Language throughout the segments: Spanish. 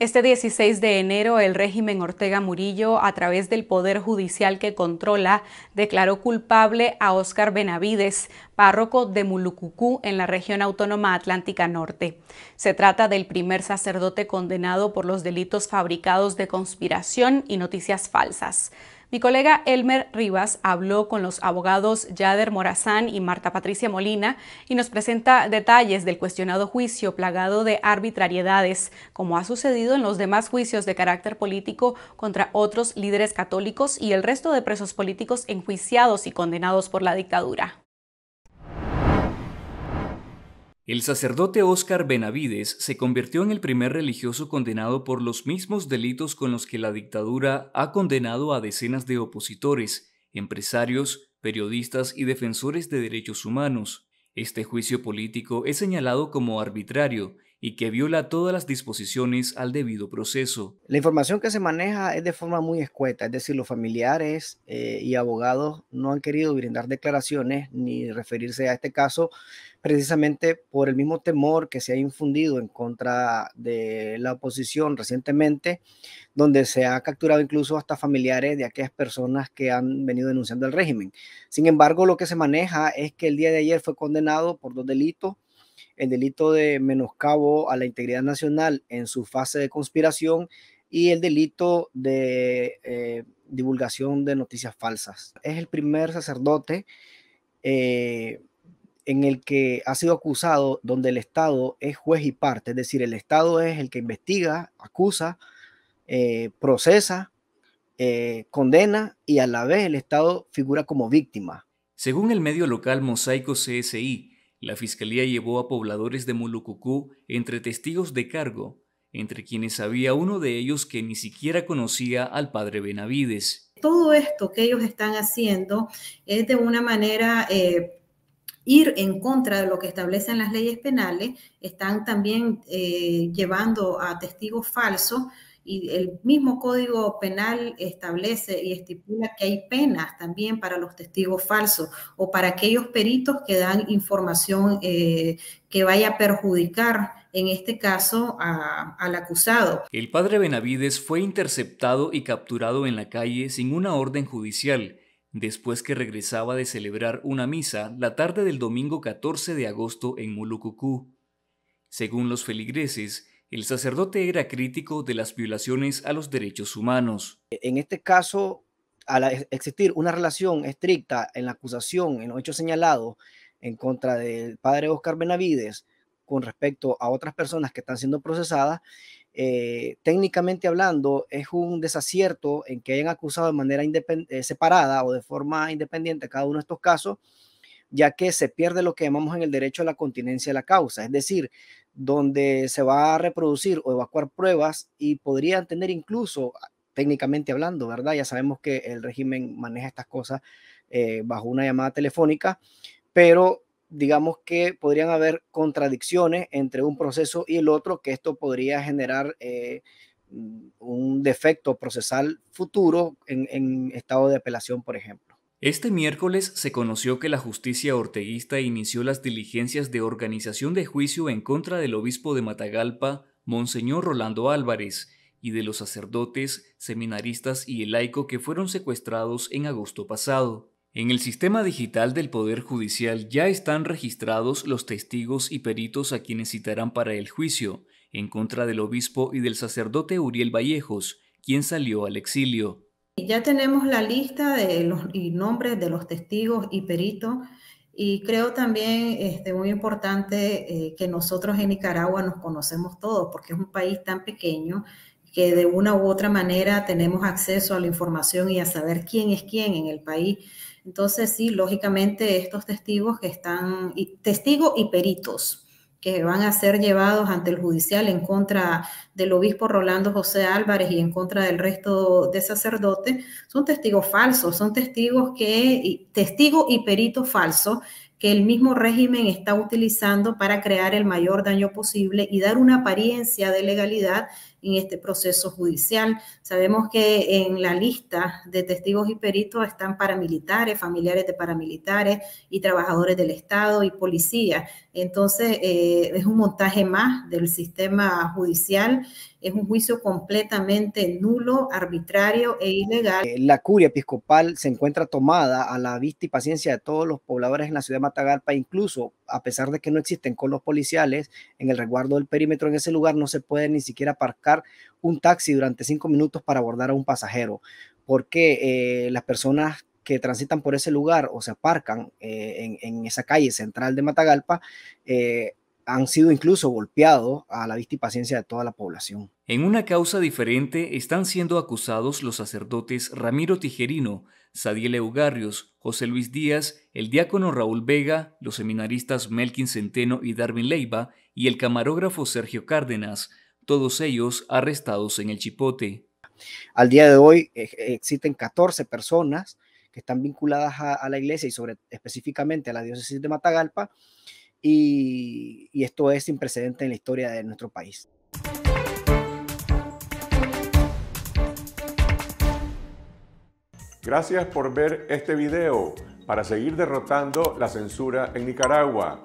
Este 16 de enero, el régimen Ortega Murillo, a través del Poder Judicial que controla, declaró culpable a Óscar Benavides, párroco de Mulucucú, en la región autónoma Atlántica Norte. Se trata del primer sacerdote condenado por los delitos fabricados de conspiración y noticias falsas. Mi colega Elmer Rivas habló con los abogados Yader Morazán y Marta Patricia Molina y nos presenta detalles del cuestionado juicio plagado de arbitrariedades, como ha sucedido en los demás juicios de carácter político contra otros líderes católicos y el resto de presos políticos enjuiciados y condenados por la dictadura. El sacerdote Óscar Benavides se convirtió en el primer religioso condenado por los mismos delitos con los que la dictadura ha condenado a decenas de opositores, empresarios, periodistas y defensores de derechos humanos. Este juicio político es señalado como arbitrario y que viola todas las disposiciones al debido proceso. La información que se maneja es de forma muy escueta, es decir, los familiares eh, y abogados no han querido brindar declaraciones ni referirse a este caso precisamente por el mismo temor que se ha infundido en contra de la oposición recientemente, donde se ha capturado incluso hasta familiares de aquellas personas que han venido denunciando el régimen. Sin embargo, lo que se maneja es que el día de ayer fue condenado por dos delitos el delito de menoscabo a la integridad nacional en su fase de conspiración y el delito de eh, divulgación de noticias falsas. Es el primer sacerdote eh, en el que ha sido acusado donde el Estado es juez y parte, es decir, el Estado es el que investiga, acusa, eh, procesa, condena y a la vez el Estado figura como víctima. Según el medio local Mosaico CSI, la fiscalía llevó a pobladores de Mulucucú entre testigos de cargo, entre quienes había uno de ellos que ni siquiera conocía al padre Benavides. Todo esto que ellos están haciendo es de una manera... Eh, ir en contra de lo que establecen las leyes penales, están también eh, llevando a testigos falsos y el mismo Código Penal establece y estipula que hay penas también para los testigos falsos o para aquellos peritos que dan información eh, que vaya a perjudicar en este caso al acusado. El padre Benavides fue interceptado y capturado en la calle sin una orden judicial, después que regresaba de celebrar una misa la tarde del domingo 14 de agosto en Mulucucu, Según los feligreses, el sacerdote era crítico de las violaciones a los derechos humanos. En este caso, al existir una relación estricta en la acusación, en los hechos señalados en contra del padre Oscar Benavides con respecto a otras personas que están siendo procesadas, eh, técnicamente hablando, es un desacierto en que hayan acusado de manera eh, separada o de forma independiente cada uno de estos casos, ya que se pierde lo que llamamos en el derecho a la continencia de la causa. Es decir, donde se va a reproducir o evacuar pruebas y podrían tener incluso, ah, técnicamente hablando, ¿verdad? Ya sabemos que el régimen maneja estas cosas eh, bajo una llamada telefónica, pero digamos que podrían haber contradicciones entre un proceso y el otro, que esto podría generar eh, un defecto procesal futuro en estado de apelación, por ejemplo. Este miércoles se conoció que la justicia orteguista inició las diligencias de organización de juicio en contra del obispo de Matagalpa, Monseñor Rolando Álvarez, y de los sacerdotes, seminaristas y el laico que fueron secuestrados en agosto pasado. En el sistema digital del Poder Judicial ya están registrados los testigos y peritos a quienes citarán para el juicio, en contra del obispo y del sacerdote Uriel Vallejos, quien salió al exilio. Ya tenemos la lista de los y nombres de los testigos y peritos y creo también este, muy importante eh, que nosotros en Nicaragua nos conocemos todos porque es un país tan pequeño que de una u otra manera tenemos acceso a la información y a saber quién es quién en el país. Entonces, sí, lógicamente estos testigos que están, testigos y peritos, que van a ser llevados ante el judicial en contra del obispo Rolando José Álvarez y en contra del resto de sacerdotes, son testigos falsos, son testigos que, testigo y perito falsos que el mismo régimen está utilizando para crear el mayor daño posible y dar una apariencia de legalidad en este proceso judicial. Sabemos que en la lista de testigos y peritos están paramilitares, familiares de paramilitares y trabajadores del Estado y policía. Entonces, eh, es un montaje más del sistema judicial, es un juicio completamente nulo, arbitrario e ilegal. Eh, la curia episcopal se encuentra tomada a la vista y paciencia de todos los pobladores en la ciudad de Matagalpa, incluso a pesar de que no existen colos policiales en el resguardo del perímetro en ese lugar, no se puede ni siquiera aparcar un taxi durante cinco minutos para abordar a un pasajero, porque eh, las personas que transitan por ese lugar o se aparcan eh, en, esa calle central de Matagalpa eh, han sido incluso golpeados a la vista y paciencia de toda la población. En una causa diferente están siendo acusados los sacerdotes Ramiro Tijerino, Sadiel Eugarrios, José Luis Díaz, el diácono Raúl Vega, los seminaristas Melkin Centeno y Darwin Leiva y el camarógrafo Sergio Cárdenas, todos ellos arrestados en el Chipote. Al día de hoy eh, existen 14 personas que están vinculadas a, la iglesia y sobre específicamente a la diócesis de Matagalpa y, y esto es sin precedente en la historia de nuestro país. Gracias por ver este video para seguir derrotando la censura en Nicaragua.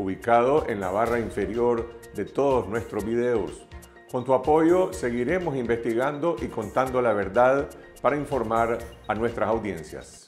ubicado en la barra inferior de todos nuestros videos. Con tu apoyo seguiremos investigando y contando la verdad para informar a nuestras audiencias.